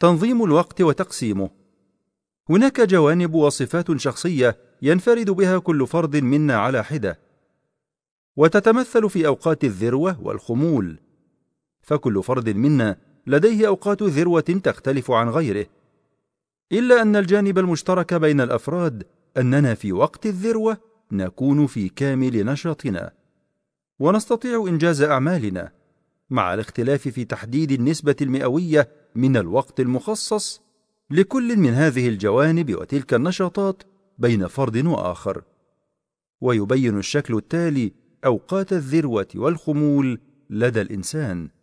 تنظيم الوقت وتقسيمه هناك جوانب وصفات شخصيه ينفرد بها كل فرد منا على حده وتتمثل في اوقات الذروه والخمول فكل فرد منا لديه اوقات ذروه تختلف عن غيره الا ان الجانب المشترك بين الافراد اننا في وقت الذروه نكون في كامل نشاطنا ونستطيع انجاز اعمالنا مع الاختلاف في تحديد النسبة المئوية من الوقت المخصص لكل من هذه الجوانب وتلك النشاطات بين فرد وآخر. ويبين الشكل التالي أوقات الذروة والخمول لدى الإنسان.